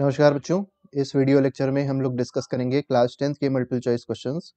नमस्कार बच्चों इस वीडियो लेक्चर में हम लोग डिस्कस करेंगे क्लास टेंथ के मल्टीपल चॉइस क्वेश्चंस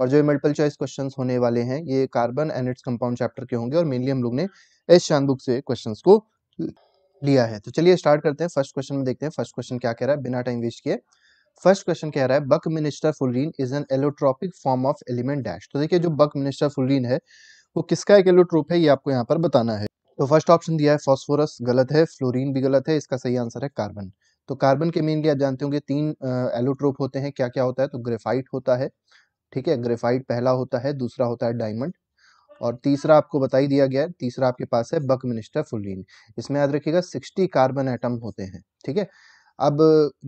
और जो मल्टीपल चॉइस क्वेश्चंस होने वाले हैं ये carbon and its compound chapter के होंगे और मेनली हम लोग ने एस शान बुक से क्वेश्चंस को लिया है तो चलिए स्टार्ट करते हैं फर्स्ट क्वेश्चन में देखते हैं फर्स्ट क्वेश्चन क्या कह रहा है बिना टाइम वेस्ट किए फर्स्ट क्वेश्चन कह रहा है buckminster fullerene is an allotropic form of element dash तो देखिये जो बक मिनिस्टर फुलरीन है वो किसका एक एलोट्रोप है ये आपको यहाँ पर बताना है तो फर्स्ट ऑप्शन दिया है फॉस्फोरस गलत है फ्लोरीन भी गलत है इसका सही आंसर है कार्बन तो कार्बन के मेनली आप जानते होंगे तीन एलोट्रोप होते हैं क्या क्या होता है तो ग्रेफाइट होता है ठीक है ग्रेफाइट पहला होता है दूसरा होता है डायमंड और तीसरा आपको बता ही दिया गया है तीसरा आपके पास है बक मिनिस्टर फुलीन इसमें याद रखिएगा सिक्सटी कार्बन एटम होते हैं ठीक है अब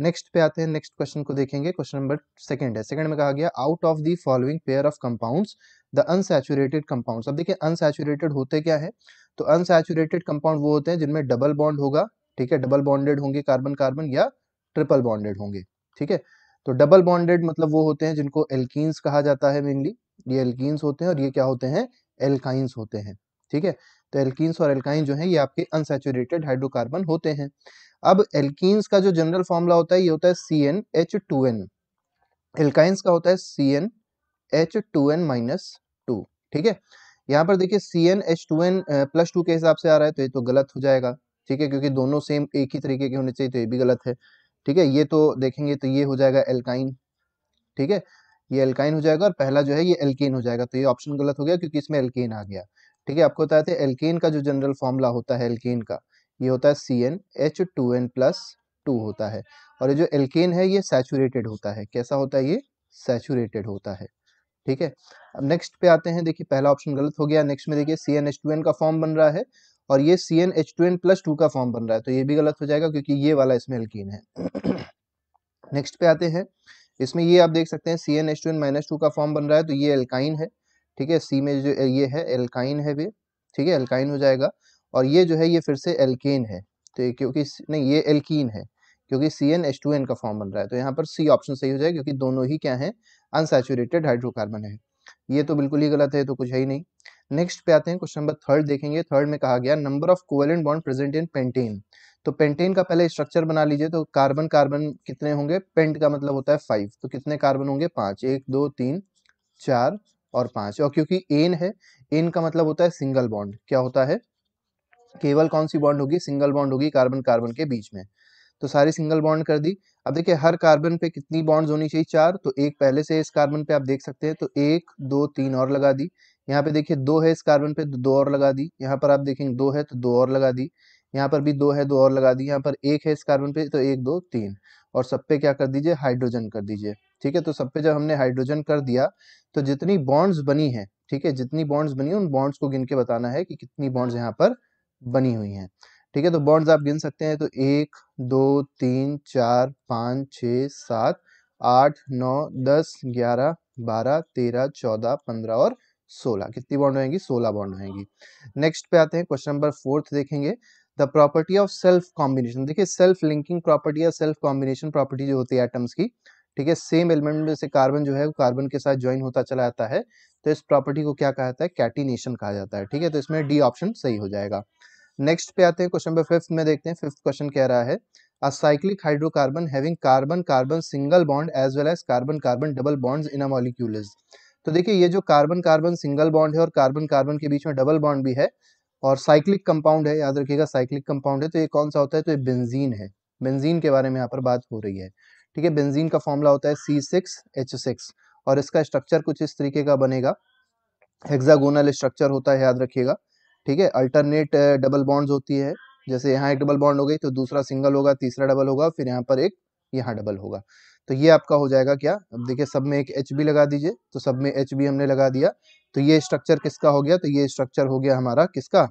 नेक्स्ट पे आते हैं नेक्स्ट क्वेश्चन को देखेंगे क्वेश्चन नंबर सेकंड है सेकंड में कहा गया out of the following pair of compounds the unsaturated compounds अब देखिए अनसेचुरेटेड होते क्या है तो अनसेचुरेटेड कंपाउंड वो होते हैं जिनमें डबल बॉन्ड होगा ठीक है डबल बॉन्डेड होंगे कार्बन कार्बन या ट्रिपल बॉन्डेड होंगे ठीक है तो डबल बॉन्डेड मतलब वो होते हैं जिनको एल्कीन्स कहा जाता है मेनली ये एल्कीन्स होते हैं और ये क्या होते हैं एल्काइंस होते हैं ठीक है तो एल्कीन्स और एल्काइन जो है ये आपके अनसेचुरेटेड हाइड्रोकार्बन होते हैं अब एल्कीन्स का जो जनरल फॉर्मूला होता है ये होता है C n H two n alkynes का होता है C n H two n minus two ठीक है यहाँ पर देखिए C n H two n plus two के हिसाब से आ रहा है तो ये तो गलत हो जाएगा ठीक है क्योंकि दोनों सेम एक ही तरीके के होने चाहिए तो ये भी गलत है ठीक है ये तो देखेंगे तो ये हो जाएगा एल्काइन ठीक है ये एल्काइन हो जाएगा और पहला जो है ये एल्केन हो जाएगा तो ये ऑप्शन गलत हो गया क्योंकि इसमें एल्केन आ गया ठीक है आपको बताया था एल्केन का जो जनरल फॉर्मूला होता है एल्केन का ये होता है C n H two n plus two होता है और ये जो एल्केन है ये सैचुरेटेड होता है कैसा होता है ये सैचुरेटेड होता है ठीक है अब नेक्स्ट पे आते हैं देखिए पहला ऑप्शन गलत हो गया नेक्स्ट में देखिए C n H two n का फॉर्म बन रहा है और ये C n H two n plus two का फॉर्म बन रहा है तो ये भी गलत हो जाएगा क्योंकि ये वाला इसमें एल्कीन है नेक्स्ट पे आते हैं इसमें ये आप देख सकते हैं C n H two n minus two का फॉर्म बन रहा है तो ये एल्काइन है ठीक है सी में जो ये है एल्काइन है भी ठीक है एल्काइन हो जाएगा और ये जो है ये फिर से एल्केन है तो क्योंकि नहीं ये एल्कीन है क्योंकि C n H two n का फॉर्म बन रहा है तो यहाँ पर सी ऑप्शन सही हो जाएगा क्योंकि दोनों ही क्या है अनसेचुरेटेड हाइड्रोकार्बन है ये तो बिल्कुल ही गलत है तो कुछ है ही नहीं नेक्स्ट पे आते हैं क्वेश्चन नंबर थर्ड देखेंगे थर्ड में कहा गया number of covalent bond present in pentane तो पेंटेन का पहले स्ट्रक्चर बना लीजिए तो कार्बन कार्बन कितने होंगे पेंट का मतलब होता है फाइव तो कितने कार्बन होंगे पांच एक दो तीन चार और पांच और क्योंकि एन है एन का मतलब होता है सिंगल बॉन्ड क्या होता है केवल कौन सी बॉन्ड होगी सिंगल बॉन्ड होगी कार्बन कार्बन के बीच में तो सारी सिंगल बॉन्ड कर दी अब देखिए हर कार्बन पे कितनी बॉन्ड्स होनी चाहिए चार तो एक पहले से इस कार्बन पे आप देख सकते हैं तो एक दो तीन और लगा दी यहाँ पे देखिए दो है इस कार्बन पे तो दो और लगा दी यहाँ पर आप देखेंगे दो है तो दो और लगा दी यहाँ पर भी दो है दो और लगा दी यहाँ पर एक है इस कार्बन पे तो एक दो तीन और सब पे क्या कर दीजिए हाइड्रोजन कर दीजिए ठीक है तो सब पे जब हमने हाइड्रोजन कर दिया तो जितनी बॉन्ड्स बनी है ठीक है जितनी बॉन्ड्स बनी है उन बॉन्ड्स को गिन के बताना है कि कितनी बॉन्ड्स यहाँ पर बनी हुई है ठीक है तो बॉन्ड्स आप गिन सकते हैं तो एक दो तीन चार पाँच छ सात आठ नौ दस ग्यारह बारह तेरह चौदह पंद्रह और सोलह कितनी बॉन्ड होएंगी सोलह बॉन्ड होएंगी नेक्स्ट पे आते हैं क्वेश्चन नंबर फोर्थ देखेंगे the property of self combination देखिए सेल्फ लिंकिंग प्रॉपर्टी या सेल्फ कॉम्बिनेशन प्रॉपर्टी जो होती है एटम्स की ठीक है सेम एलिमेंट में से कार्बन जो है कार्बन के साथ ज्वाइन होता चला जाता है तो इस प्रॉपर्टी को क्या कहा जाता है कैटिनेशन कहा जाता है ठीक है तो इसमें डी ऑप्शन सही हो जाएगा नेक्स्ट पे आते हैं क्वेश्चन नंबर फिफ्थ में देखते हैं फिफ्थ क्वेश्चन कह रहा है a cyclic hydrocarbon having carbon carbon single bond as well as carbon carbon double bonds in a molecule is तो देखिए ये जो कार्बन कार्बन सिंगल बॉन्ड है और कार्बन कार्बन के बीच में डबल बॉन्ड भी है और साइक्लिक कंपाउंड है याद रखिएगा साइक्लिक कंपाउंड है तो ये कौन सा होता है तो ये बेंजीन है बेंजीन के बारे में यहाँ पर बात हो रही है ठीक है बेंजीन का फॉर्मूला होता है सी सिक्स एच सिक्स और इसका स्ट्रक्चर कुछ इस तरीके का बनेगा हेक्सागोनल स्ट्रक्चर होता है याद रखिएगा ठीक है अल्टरनेट डबल बॉन्ड्स होती है जैसे यहाँ एक डबल बॉन्ड हो गई तो दूसरा सिंगल होगा तीसरा डबल होगा फिर यहाँ पर एक यहाँ डबल होगा तो ये आपका हो जाएगा क्या अब देखिए सब में एक एच बी लगा दीजिए तो सब में एच बी हमने लगा दिया तो ये स्ट्रक्चर किसका हो गया तो ये स्ट्रक्चर हो गया हमारा किसका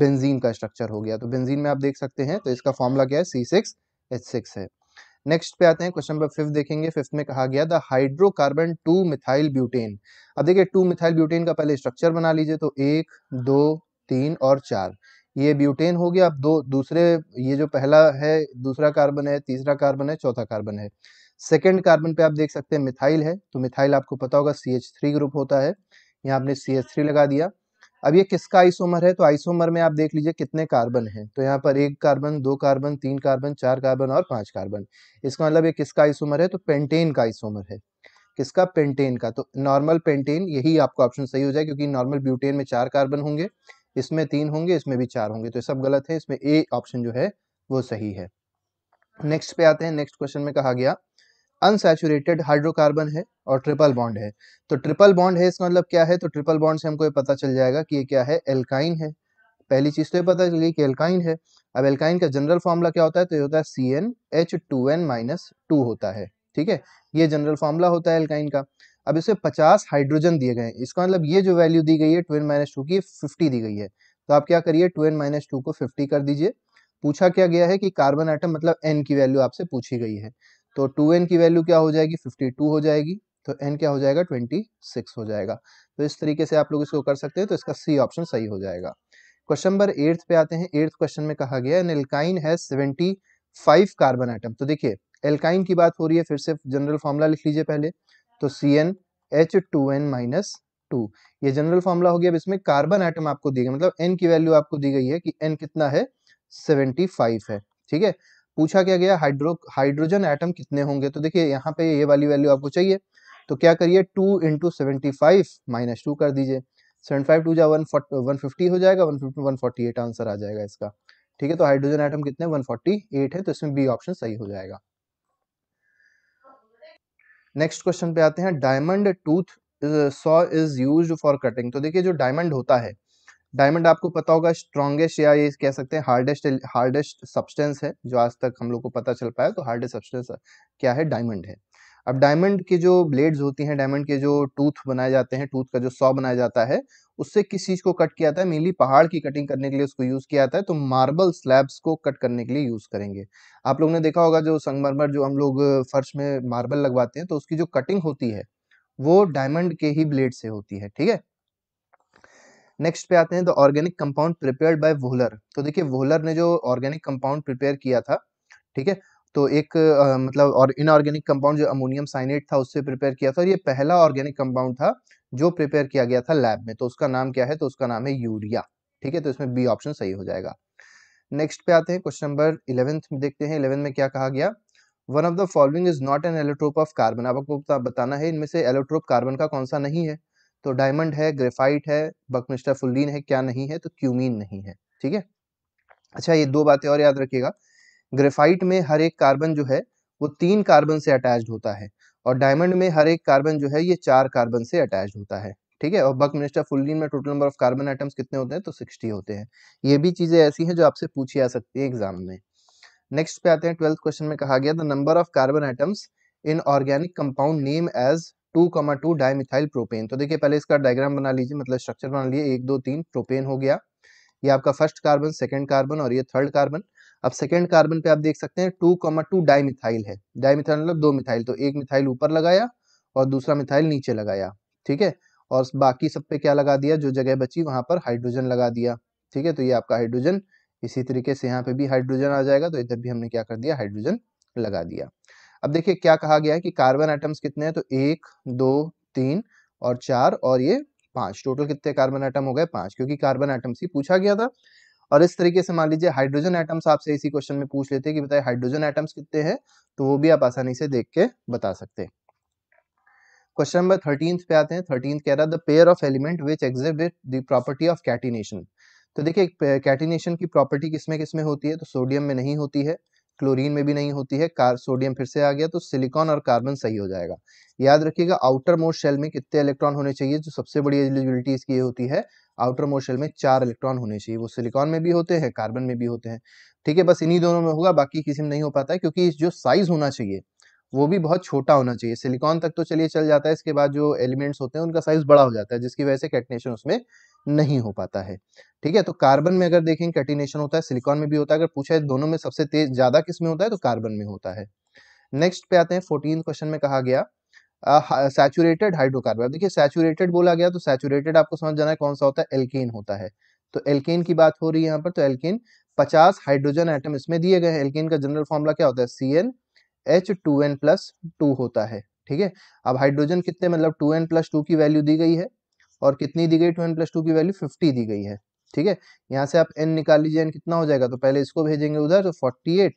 बेंजीन का स्ट्रक्चर हो गया तो बेंजीन में आप देख सकते हैं तो इसका फॉर्मूला क्या है सी सिक्स है नेक्स्ट पे आते हैं क्वेश्चन नंबर फिफ्थ देखेंगे फिफ्थ में कहा गया the hydrocarbon two methyl butane अब देखिए टू मिथाइल ब्यूटेन का पहले स्ट्रक्चर बना लीजिए तो एक दो तीन और चार ये ब्यूटेन हो गया अब दो दूसरे ये जो पहला है दूसरा कार्बन है तीसरा कार्बन है चौथा कार्बन है सेकेंड कार्बन पे आप देख सकते हैं मिथाइल है तो मिथाइल आपको पता होगा सी एच थ्री ग्रुप होता है यहाँ आपने सी एच थ्री लगा दिया अब ये किसका आइसोमर है तो आइसोमर में आप देख लीजिए कितने कार्बन हैं तो यहाँ पर एक कार्बन दो कार्बन तीन कार्बन चार कार्बन और पांच कार्बन इसका मतलब ये किसका आइसोमर है तो पेंटेन का आइसोमर है किसका पेंटेन का तो नॉर्मल पेंटेन यही आपको ऑप्शन सही हो जाए क्योंकि नॉर्मल ब्यूटेन में चार कार्बन होंगे इसमें तीन होंगे इसमें भी चार होंगे तो सब गलत है इसमें ए ऑप्शन जो है वो सही है नेक्स्ट पे आते हैं नेक्स्ट क्वेश्चन में कहा गया अनसेचुरेटेड हाइड्रोकार्बन है और ट्रिपल बॉन्ड है तो ट्रिपल बॉन्ड है इसका मतलब क्या है तो ट्रिपल बॉन्ड से हमको ये पता चल जाएगा कि ये क्या है एल्काइन है पहली चीज तो ये पता चल गई कि एल्काइन है अब एल्काइन का जनरल फॉर्मूला क्या होता है तो ये होता है C n H two n minus two होता है ठीक है ये जनरल फॉर्मूला होता है एल्काइन का अब इसे 50 हाइड्रोजन दिए गए इसका मतलब ये जो वैल्यू दी गई है टू एन माइनस टू की फिफ्टी दी गई है तो आप क्या करिए टू एन माइनस टू को फिफ्टी कर दीजिए पूछा क्या गया है कि कार्बन आइटम मतलब एन की वैल्यू आपसे पूछी गई है तो टू एन की वैल्यू क्या हो जाएगी फिफ्टी टू हो जाएगी तो एन क्या हो जाएगा ट्वेंटी सिक्स हो जाएगा तो इस तरीके से आप लोग इसको कर सकते हैं तो इसका सी ऑप्शन सही हो जाएगा क्वेश्चन नंबर एट्थ पे आते हैं एट्थ क्वेश्चन में कहा गया एल्काइन है सेवेंटी फाइव कार्बन आइटम तो देखिए एल्काइन की बात हो रही है फिर से जनरल फॉर्मुला लिख लीजिए पहले तो C n H two n minus two ये जनरल फॉर्मूला हो गया अब इसमें कार्बन आइटम आपको दी गई मतलब एन की वैल्यू आपको दी गई है कि एन कितना है सेवेंटी फाइव है ठीक है पूछा क्या गया हाइड्रो हाइड्रोजन आइटम कितने होंगे तो देखिए यहाँ पे ये वाली वैल्यू आपको चाहिए तो क्या करिए two into seventy five minus two कर दीजिए सेवेंटी फाइव टू जा वन वन फिफ्टी हो जाएगा one fifty one forty eight answer आ जाएगा इसका ठीक है तो हाइड्रोजन आइटम कितने वन फोर्टी एट है तो इसमें बी ऑप्शन सही हो जाएगा नेक्स्ट क्वेश्चन पे आते हैं diamond tooth saw is use for cutting तो देखिए जो डायमंड होता है डायमंड आपको पता होगा स्ट्रॉन्गेस्ट या ये कह सकते हैं हार्डेस्ट हार्डेस्ट सब्सटेंस है जो आज तक हम लोग को पता चल पाया तो हार्डेस्ट सब्सटेंस क्या है डायमंड है अब डायमंड के जो ब्लेड्स होती हैं डायमंड के जो टूथ बनाए जाते हैं टूथ का जो सॉ बनाया जाता है उससे किस चीज़ को कट किया जाता है मेनली पहाड़ की कटिंग करने के लिए उसको यूज़ किया जाता है तो मार्बल स्लैब्स को कट करने के लिए यूज़ करेंगे आप लोगों ने देखा होगा जो संगमरमर जो हम लोग फर्श में मार्बल लगवाते हैं तो उसकी जो कटिंग होती है वो डायमंड के ही ब्लेड से होती है ठीक है नेक्स्ट पे आते हैं the organic compound prepared by Wohler तो देखिए वोहलर ने जो ऑर्गेनिक कंपाउंड प्रिपेयर किया था ठीक है तो एक आ, मतलब और इनऑर्गेनिक कंपाउंड जो अमोनियम साइनेट था उससे प्रिपेयर किया था और ये पहला ऑर्गेनिक कंपाउंड था जो प्रिपेयर किया गया था लैब में तो उसका नाम क्या है तो उसका नाम है यूरिया ठीक है तो इसमें बी ऑप्शन सही हो जाएगा नेक्स्ट पे आते हैं क्वेश्चन नंबर इलेवेंथ देखते हैं इलेवेंथ में क्या कहा गया one of the following is not an allotrope of carbon आपको बताना है इनमें से एलोट्रोप कार्बन का कौन सा नहीं है तो डायमंड है ग्रेफाइट है बकमिस्टर फुल्लिन है क्या नहीं है तो क्यूमिन नहीं है ठीक है अच्छा ये दो बातें और याद रखिएगा ग्रेफाइट में हर एक कार्बन जो है वो तीन कार्बन से अटैच होता है और डायमंड में हर एक कार्बन जो है ये चार कार्बन से अटैच होता है ठीक है और बक मिनिस्टर फुल्लिन में total number of carbon atoms कितने होते हैं तो सिक्सटी होते हैं ये भी चीज़ें ऐसी हैं जो आपसे पूछी जा सकती है एग्जाम में नेक्स्ट पे आते हैं ट्वेल्थ क्वेश्चन में कहा गया the number of carbon atoms in organic compound name as two comma two dimethyl propane तो देखिए पहले इसका डायग्राम बना लीजिए मतलब स्ट्रक्चर बना लीजिए एक दो तीन प्रोपेन हो गया ये आपका फर्स्ट कार्बन सेकेंड कार्बन और ये थर्ड कार्बन अब सेकेंड कार्बन पे आप देख सकते हैं टू कॉमा टू मिथाइल है डाई मिथाइल मतलब दो मिथाइल तो एक मिथाइल ऊपर लगाया और दूसरा मिथाइल नीचे लगाया ठीक है और बाकी सब पे क्या लगा दिया जो जगह बची वहां पर हाइड्रोजन लगा दिया ठीक है तो ये आपका हाइड्रोजन इसी तरीके से यहाँ पे भी हाइड्रोजन आ जाएगा तो इधर भी हमने क्या कर दिया हाइड्रोजन लगा दिया अब देखिए क्या कहा गया है कि कार्बन आइटम्स कितने हैं तो एक दो तीन और चार और ये पांच टोटल कितने कार्बन आइटम हो गए पांच क्योंकि कार्बन आइटम्स ही पूछा गया था और इस तरीके से मान लीजिए हाइड्रोजन एटम्स आपसे इसी क्वेश्चन में पूछ लेते हैं कि बताए हाइड्रोजन एटम्स कितने हैं तो वो भी आप आसानी से देख के बता सकते हैं क्वेश्चन नंबर थर्टीन पे आते हैं थर्टीन कह रहा the pair of element which exhibit the property of catenation तो देखिए कैटिनेशन की प्रॉपर्टी किसमें किसमें होती है तो सोडियम में नहीं होती है क्लोरीन में भी नहीं होती है कार सोडियम फिर से आ गया तो सिलिकॉन और कार्बन सही हो जाएगा याद रखिएगा आउटर मोस्ट शेल में कितने इलेक्ट्रॉन होने चाहिए जो सबसे बड़ी एलिजिबिलिटी इसकी होती है आउटर मोशल में चार इलेक्ट्रॉन होने चाहिए वो सिलिकॉन में भी होते हैं कार्बन में भी होते हैं ठीक है बस इन्हीं दोनों में होगा बाकी किसी में नहीं हो पाता है क्योंकि जो साइज होना चाहिए वो भी बहुत छोटा होना चाहिए सिलिकॉन तक तो चलिए चल जाता है इसके बाद जो एलिमेंट्स होते हैं उनका साइज बड़ा हो जाता है जिसकी वजह से कैटिनेशन उसमें नहीं हो पाता है ठीक है तो कार्बन में अगर देखें कैटिनेशन होता है सिलिकॉन में भी होता है अगर पूछा है दोनों में सबसे तेज ज्यादा किस में होता है तो कार्बन में होता है नेक्स्ट पे आते हैं फोर्टीन क्वेश्चन में कहा गया सैचुरेटेड हाइड्रोकार्बन देखिए सैचुरेटेड बोला गया तो सैचुरेटेड आपको समझ जाना है कौन सा होता है एल्केन होता है तो एल्केन की बात हो रही है यहाँ पर तो एल्केन 50 हाइड्रोजन एटम इसमें दिए गए हैं एल्केन का जनरल फॉर्मूला क्या होता है C n H two n plus two होता है ठीक है अब हाइड्रोजन कितने मतलब टू एन प्लस टू की वैल्यू दी गई है और कितनी दी गई टू एन प्लस टू की वैल्यू फिफ्टी दी गई है ठीक है यहाँ से आप एन निकाल लीजिए एन कितना हो जाएगा तो पहले इसको भेजेंगे उधर तो फोर्टी एट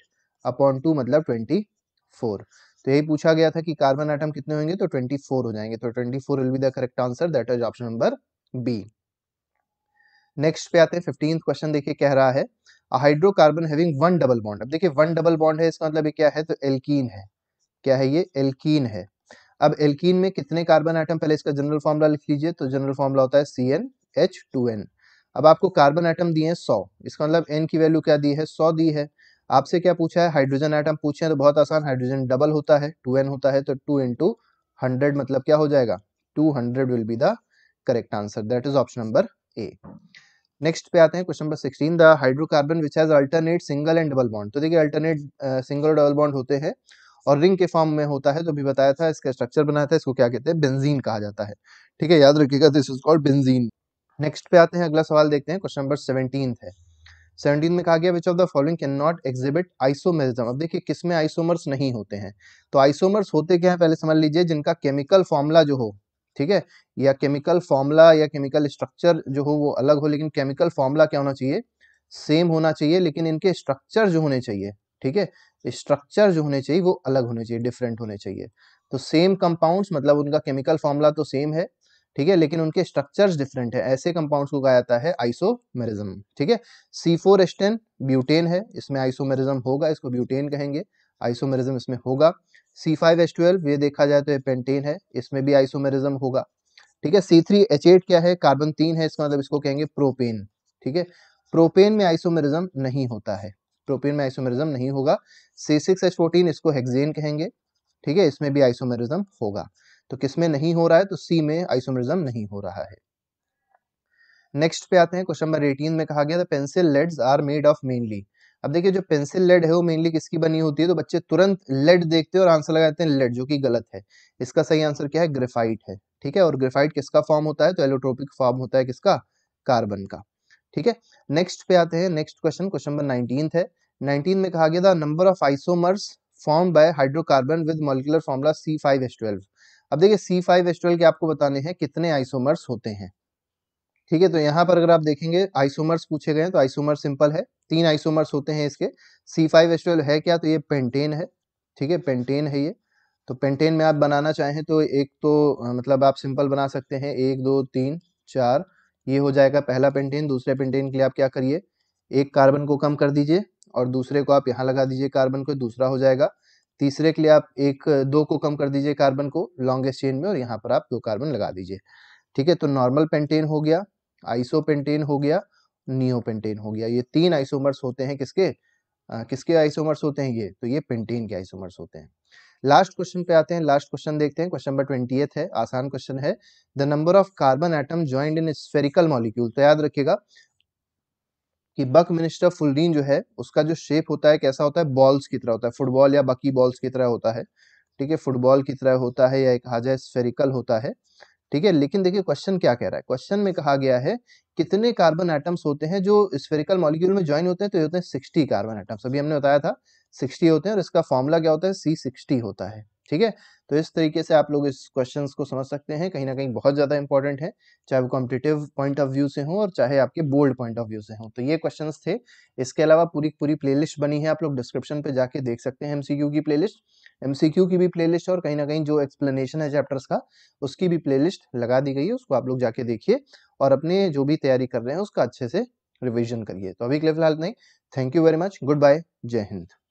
अपॉन टू मतलब ट्वेंटी फोर तो यही पूछा गया था कि कार्बन आइटम कितने होंगे तो 24 हो जाएंगे तो 24 will be the correct answer that is option number B next पे आते हैं फिफ्टींथ क्वेश्चन देखिए कह रहा है hydrocarbon having one double bond अब देखिए वन डबल बॉन्ड है इसका मतलब क्या है तो एल्कीन है क्या है ये एल्कीन है अब एल्कीन में कितने कार्बन आइटम पहले इसका जनरल फॉर्मूला लिख लीजिए तो जनरल फॉर्मूला होता है C n H two n अब आपको कार्बन आइटम दिए हैं सौ इसका मतलब एन की वैल्यू क्या दी है सौ दी है आपसे क्या पूछा है हाइड्रोजन आइटम पूछे हैं तो बहुत आसान हाइड्रोजन डबल होता है टू एन होता है तो टू इंटू हंड्रेड मतलब क्या हो जाएगा two hundred will be the correct answer that is option number A next पे आते हैं question number sixteen the hydrocarbon which has alternate single and double bond तो देखिए अल्टरनेट सिंगल और डबल बॉन्ड होते हैं और रिंग के फॉर्म में होता है तो भी बताया था इसका स्ट्रक्चर बनाया था इसको क्या कहते हैं बेंजीन कहा जाता है ठीक है याद रखिएगा this is called benzene next पे आते हैं अगला सवाल देखते हैं क्वेश्चन नंबर सेवनटीन है सेवनटीन में कहा गया which of the following can not exhibit isomerism अब देखिए में आइसोमर्स नहीं होते हैं तो आइसोमर्स होते क्या है पहले समझ लीजिए जिनका केमिकल फॉर्मूला जो हो ठीक है या केमिकल फॉर्मूला या केमिकल स्ट्रक्चर जो हो वो अलग हो लेकिन केमिकल फॉर्मूला क्या होना चाहिए सेम होना चाहिए लेकिन इनके स्ट्रक्चर जो होने चाहिए ठीक है स्ट्रक्चर जो होने चाहिए वो अलग होने चाहिए डिफरेंट होने चाहिए तो सेम कंपाउंड्स मतलब उनका केमिकल फॉर्मूला तो सेम है ठीक है लेकिन उनके स्ट्रक्चर्स डिफरेंट है ऐसे कंपाउंड्स को कहा जाता है आइसोमेरिज्म ठीक है C four S ten butane है इसमें आइसोमेरिज्म होगा इसको ब्यूटेन कहेंगे आइसोमेरिज्म इसमें होगा सी फाइव एस ट्वेल्व ये देखा जाए तो ये पेंटेन है इसमें भी आइसोमेरिज्म होगा ठीक है सी थ्री एच एट क्या है कार्बन तीन है इसका मतलब इसको कहेंगे प्रोपेन ठीक है प्रोपेन में आइसोमेरिज्म नहीं होता है प्रोपेन में आइसोमेरिज्म नहीं होगा सी सिक्स एच फोर्टीन इसको हेक्सेन कहेंगे ठीक है इसमें भी आइसोमेरिज्म होगा तो किस में नहीं हो रहा है तो सी में आइसोमरिज्म नहीं हो रहा है नेक्स्ट पे आते हैं क्वेश्चन नंबर एटीन में कहा गया था pencil leads are made of mainly अब देखिए जो पेंसिल लेड है वो मेनली किसकी बनी होती है तो बच्चे तुरंत लेड देखते हैं और आंसर लगाते हैं लेड जो कि गलत है इसका सही आंसर क्या है ग्रेफाइट है ठीक है और ग्रेफाइट किसका फॉर्म होता है तो एलोट्रोपिक फॉर्म होता है किसका कार्बन का ठीक है नेक्स्ट पे आते हैं next question question number nineteen है नाइनटीन में कहा गया था number of isomers form by hydrocarbon with molecular formula C five S twelve अब देखिए सी फाइव एस ट्वेल्व के आपको बताने हैं कितने आइसोमर्स होते हैं ठीक है तो यहाँ पर अगर आप देखेंगे आइसोमर्स पूछे गए हैं तो आइसोमर सिंपल है तीन आइसोमर्स होते हैं इसके सी फाइव एस ट्वेल्व है क्या तो ये पेंटेन है ठीक है पेंटेन है ये तो पेंटेन में आप बनाना चाहें तो एक तो मतलब आप सिंपल बना सकते हैं एक दो तीन चार ये हो जाएगा पहला पेंटेन दूसरे पेंटेन के लिए आप क्या करिए एक कार्बन को कम कर दीजिए और दूसरे को आप यहाँ लगा दीजिए कार्बन को दूसरा हो जाएगा तीसरे के लिए आप एक दो को कम कर दीजिए कार्बन को लॉन्गेस्ट चेन में और यहाँ पर आप दो कार्बन लगा दीजिए ठीक है तो नॉर्मल पेंटेन हो गया आइसो पेंटेन हो गया पेंटेन हो गया ये तीन आइसोमर्स होते हैं किसके आ, किसके आइसोमर्स होते हैं ये तो ये पेंटेन के आइसोमर्स होते हैं लास्ट क्वेश्चन पे आते हैं लास्ट क्वेश्चन देखते हैं क्वेश्चन नंबर ट्वेंटी है आसान क्वेश्चन है the number of carbon atom joint in spherical molecule तो याद रखिएगा कि बक मिनिस्टर फुलरीन जो है उसका जो शेप होता है कैसा होता है बॉल्स की तरह होता है फुटबॉल या बाकी बॉल्स की तरह होता है ठीक है फुटबॉल की तरह होता है या एक कहा जाए स्फेरिकल होता है ठीक है लेकिन देखिए क्वेश्चन क्या कह रहा है क्वेश्चन में कहा गया है कितने कार्बन एटम्स होते हैं जो स्फेरिकल मॉलिक्यूल में ज्वाइन होते हैं तो ये होते हैं सिक्सटी कार्बन एटम्स अभी हमने बताया था सिक्सटी होते हैं और इसका फॉर्मूला क्या होता है सी सिक्सटी होता है ठीक है तो इस तरीके से आप लोग इस क्वेश्चन को समझ सकते हैं कहीं ना कहीं बहुत ज़्यादा इंपॉर्टेंट है चाहे वो कॉम्पिटेटिव पॉइंट ऑफ व्यू से हो और चाहे आपके बोल्ड पॉइंट ऑफ व्यू से हो तो ये क्वेश्चन थे इसके अलावा पूरी पूरी प्लेलिस्ट बनी है आप लोग डिस्क्रिप्शन पे जाके देख सकते हैं एमसीक्यू की प्लेलिस्ट एमसीक्यू की भी प्लेलिस्ट और कहीं ना कहीं जो एक्सप्लेनेशन है चैप्टर्स का उसकी भी प्लेलिस्ट लगा दी गई है उसको आप लोग जाके देखिए और अपने जो भी तैयारी कर रहे हैं उसका अच्छे से रिविजन करिए तो अभी के लिए फिलहाल नहीं thank you very much good bye जय हिंद